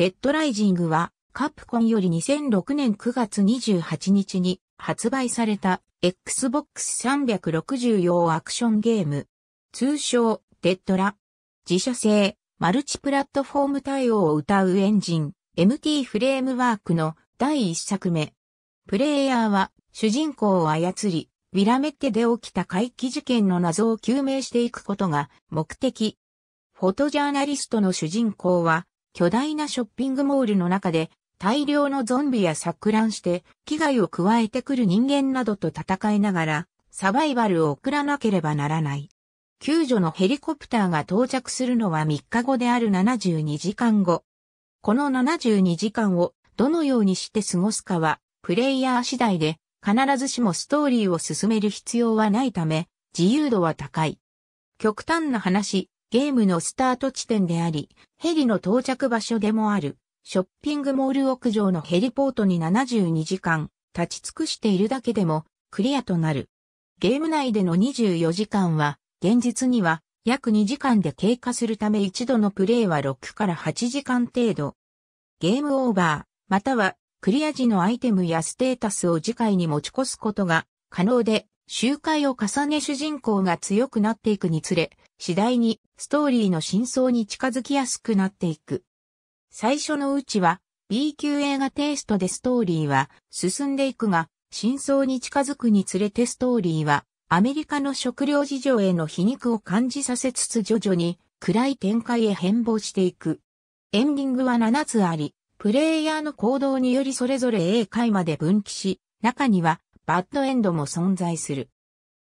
デッドライジングは、カプコンより2006年9月28日に発売された Xbox 360用アクションゲーム。通称、デッドラ。自社製、マルチプラットフォーム対応を歌うエンジン、MT フレームワークの第1作目。プレイヤーは主人公を操り、ウィラメッテで起きた怪奇事件の謎を究明していくことが目的。フォトジャーナリストの主人公は巨大なショッピングモールの中で大量のゾンビや錯乱して危害を加えてくる人間などと戦いながらサバイバルを送らなければならない。救助のヘリコプターが到着するのは3日後である72時間後。この72時間をどのようにして過ごすかはプレイヤー次第で必ずしもストーリーを進める必要はないため自由度は高い。極端な話、ゲームのスタート地点であり、ヘリの到着場所でもある、ショッピングモール屋上のヘリポートに72時間、立ち尽くしているだけでも、クリアとなる。ゲーム内での24時間は、現実には、約2時間で経過するため一度のプレイは6から8時間程度。ゲームオーバー、または、クリア時のアイテムやステータスを次回に持ち越すことが可能で、周回を重ね主人公が強くなっていくにつれ、次第にストーリーの真相に近づきやすくなっていく。最初のうちは B 級映画テイストでストーリーは進んでいくが、真相に近づくにつれてストーリーはアメリカの食料事情への皮肉を感じさせつつ徐々に暗い展開へ変貌していく。エンディングは7つあり、プレイヤーの行動によりそれぞれ A 回まで分岐し、中にはバッドエンドも存在する。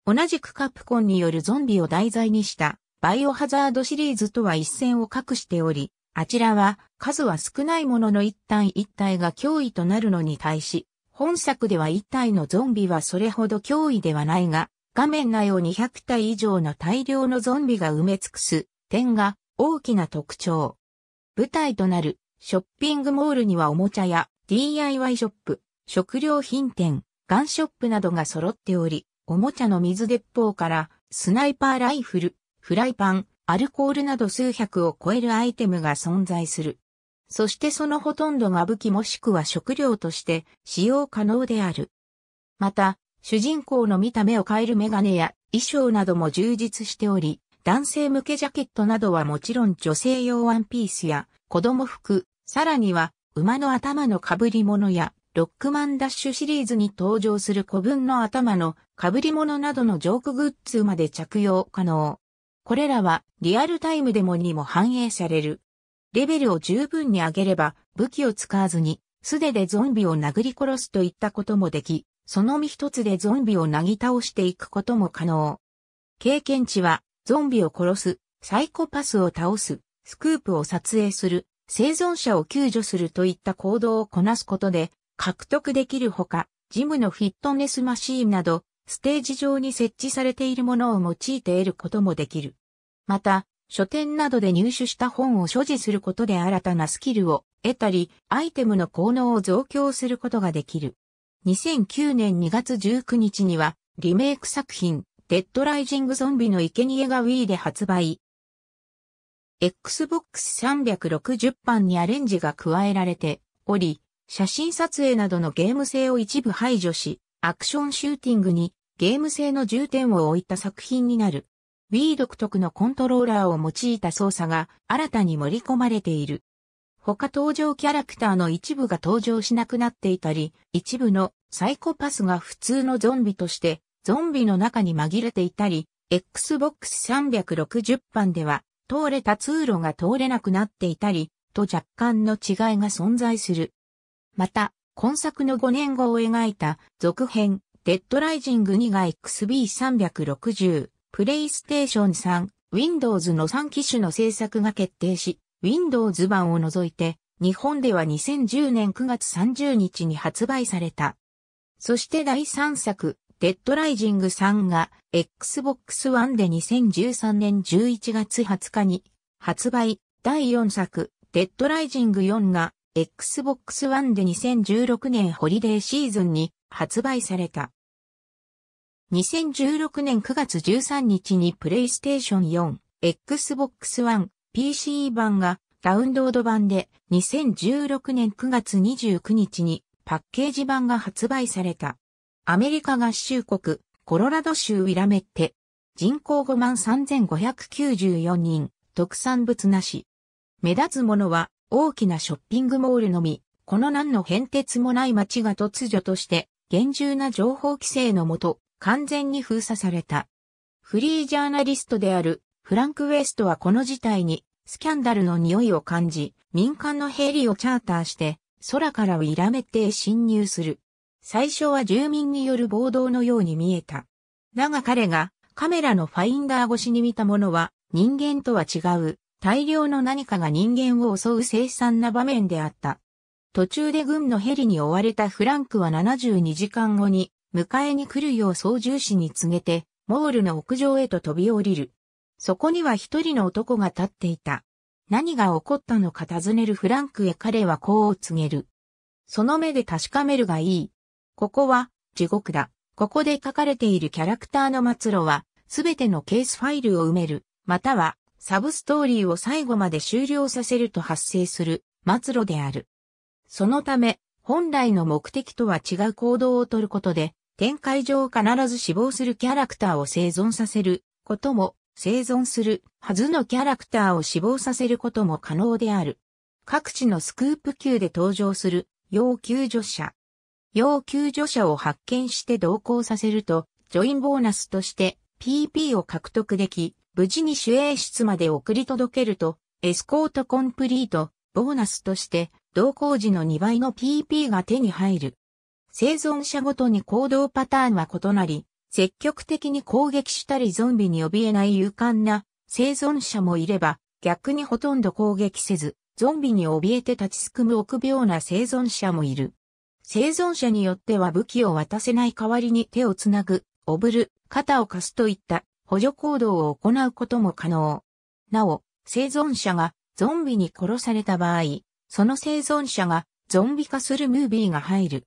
同じくカプコンによるゾンビを題材にしたバイオハザードシリーズとは一線を画しており、あちらは数は少ないものの一体一体が脅威となるのに対し、本作では一体のゾンビはそれほど脅威ではないが、画面内を200体以上の大量のゾンビが埋め尽くす点が大きな特徴。舞台となるショッピングモールにはおもちゃや DIY ショップ、食料品店、ガンショップなどが揃っており、おもちゃの水鉄砲から、スナイパーライフル、フライパン、アルコールなど数百を超えるアイテムが存在する。そしてそのほとんどが武器もしくは食料として使用可能である。また、主人公の見た目を変えるメガネや衣装なども充実しており、男性向けジャケットなどはもちろん女性用ワンピースや子供服、さらには馬の頭の被り物やロックマンダッシュシリーズに登場する子分の頭の被り物などのジョークグッズまで着用可能。これらはリアルタイムデモにも反映される。レベルを十分に上げれば武器を使わずに素手でゾンビを殴り殺すといったこともでき、その身一つでゾンビをなぎ倒していくことも可能。経験値はゾンビを殺す、サイコパスを倒す、スクープを撮影する、生存者を救助するといった行動をこなすことで獲得できるほか、ジムのフィットネスマシーンなどステージ上に設置されているものを用いて得ることもできる。また、書店などで入手した本を所持することで新たなスキルを得たり、アイテムの効能を増強することができる。2009年2月19日には、リメイク作品、デッドライジングゾンビの生贄が Wii で発売。Xbox 360版にアレンジが加えられており、写真撮影などのゲーム性を一部排除し、アクションシューティングにゲーム性の重点を置いた作品になる。Wii 独特のコントローラーを用いた操作が新たに盛り込まれている。他登場キャラクターの一部が登場しなくなっていたり、一部のサイコパスが普通のゾンビとしてゾンビの中に紛れていたり、Xbox 360版では通れた通路が通れなくなっていたり、と若干の違いが存在する。また、今作の5年後を描いた続編、デッドライジング2が XB360、プレイステーション3、Windows の3機種の制作が決定し、Windows 版を除いて、日本では2010年9月30日に発売された。そして第3作、デッドライジング3が Xbox One で2013年11月20日に発売。第4作、デッドライジング4が Xbox One で2016年ホリデーシーズンに発売された。2016年9月13日にプレイステーション4、Xbox One、PC 版がダウンロード版で2016年9月29日にパッケージ版が発売された。アメリカ合衆国コロラド州ウィラメッテ人口5万3594人特産物なし。目立つものは大きなショッピングモールのみ、この何の変哲もない街が突如として厳重な情報規制のもと完全に封鎖された。フリージャーナリストであるフランク・ウェストはこの事態にスキャンダルの匂いを感じ、民間のヘリをチャーターして空からウィラメテへ侵入する。最初は住民による暴動のように見えた。だが彼がカメラのファインダー越しに見たものは人間とは違う大量の何かが人間を襲う精算な場面であった。途中で軍のヘリに追われたフランクは72時間後に迎えに来るよう操縦士に告げて、モールの屋上へと飛び降りる。そこには一人の男が立っていた。何が起こったのか尋ねるフランクへ彼はこう告げる。その目で確かめるがいい。ここは、地獄だ。ここで書かれているキャラクターの末路は、すべてのケースファイルを埋める、または、サブストーリーを最後まで終了させると発生する、末路である。そのため、本来の目的とは違う行動をとることで、展開上必ず死亡するキャラクターを生存させることも、生存するはずのキャラクターを死亡させることも可能である。各地のスクープ級で登場する要救助者。要救助者を発見して同行させると、ジョインボーナスとして PP を獲得でき、無事に主営室まで送り届けると、エスコートコンプリート、ボーナスとして、同行時の2倍の PP が手に入る。生存者ごとに行動パターンは異なり、積極的に攻撃したりゾンビに怯えない勇敢な生存者もいれば、逆にほとんど攻撃せず、ゾンビに怯えて立ちすくむ臆病な生存者もいる。生存者によっては武器を渡せない代わりに手をつなぐ、おぶる、肩を貸すといった補助行動を行うことも可能。なお、生存者がゾンビに殺された場合、その生存者がゾンビ化するムービーが入る。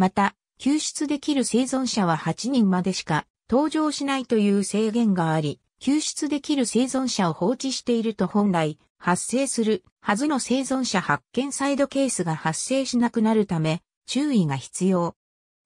また、救出できる生存者は8人までしか登場しないという制限があり、救出できる生存者を放置していると本来発生するはずの生存者発見サイドケースが発生しなくなるため注意が必要。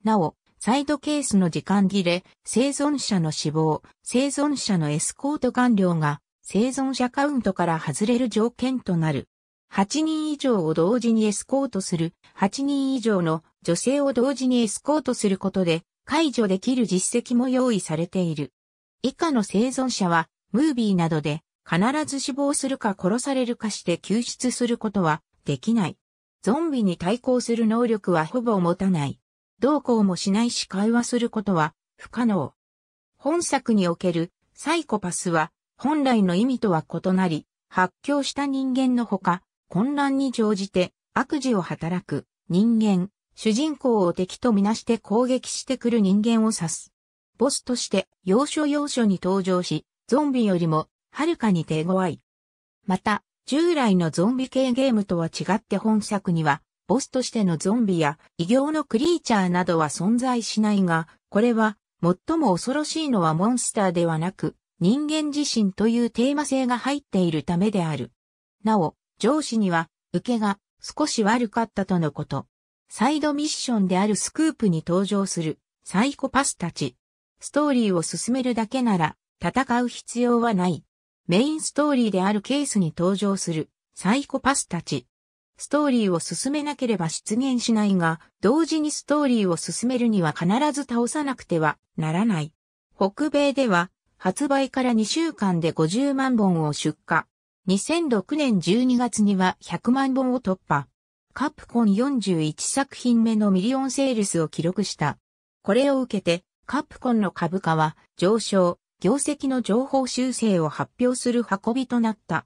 なお、サイドケースの時間切れ、生存者の死亡、生存者のエスコート完了が生存者カウントから外れる条件となる。8人以上を同時にエスコートする8人以上の女性を同時にエスコートすることで解除できる実績も用意されている。以下の生存者は、ムービーなどで必ず死亡するか殺されるかして救出することはできない。ゾンビに対抗する能力はほぼ持たない。どうこうもしないし会話することは不可能。本作におけるサイコパスは本来の意味とは異なり、発狂した人間のほか、混乱に乗じて悪事を働く人間、主人公を敵とみなして攻撃してくる人間を指す。ボスとして要所要所に登場し、ゾンビよりもはるかに手強い。また、従来のゾンビ系ゲームとは違って本作には、ボスとしてのゾンビや異形のクリーチャーなどは存在しないが、これは最も恐ろしいのはモンスターではなく、人間自身というテーマ性が入っているためである。なお、上司には、受けが少し悪かったとのこと。サイドミッションであるスクープに登場するサイコパスたち。ストーリーを進めるだけなら戦う必要はない。メインストーリーであるケースに登場するサイコパスたち。ストーリーを進めなければ出現しないが、同時にストーリーを進めるには必ず倒さなくてはならない。北米では発売から2週間で50万本を出荷。2006年12月には100万本を突破。カプコン41作品目のミリオンセールスを記録した。これを受けて、カプコンの株価は上昇、業績の情報修正を発表する運びとなった。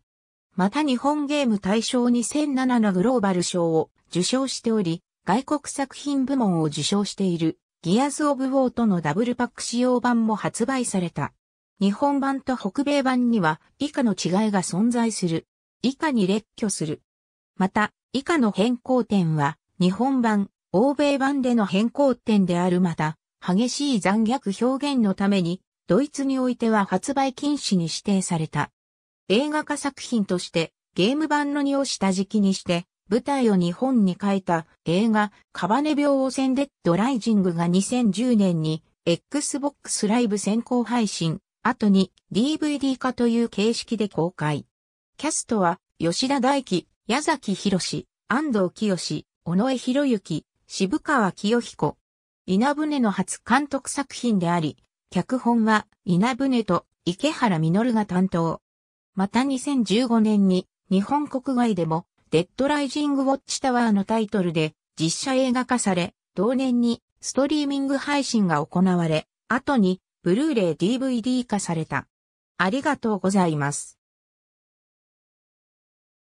また日本ゲーム大賞2007のグローバル賞を受賞しており、外国作品部門を受賞しているギアズ・オブ・ウォーとのダブルパック仕様版も発売された。日本版と北米版には以下の違いが存在する。以下に列挙する。また、以下の変更点は、日本版、欧米版での変更点であるまた、激しい残虐表現のために、ドイツにおいては発売禁止に指定された。映画化作品として、ゲーム版の2を下敷きにして、舞台を日本に変えた映画、カバネ病汚染デッドライジングが2010年に、Xbox ライブ先行配信、後に DVD 化という形式で公開。キャストは、吉田大輝、矢崎博士、安藤清、尾上博之、渋川清彦。稲船の初監督作品であり、脚本は稲船と池原実が担当。また2015年に日本国外でもデッドライジングウォッチタワーのタイトルで実写映画化され、同年にストリーミング配信が行われ、後にブルーレイ DVD 化された。ありがとうございます。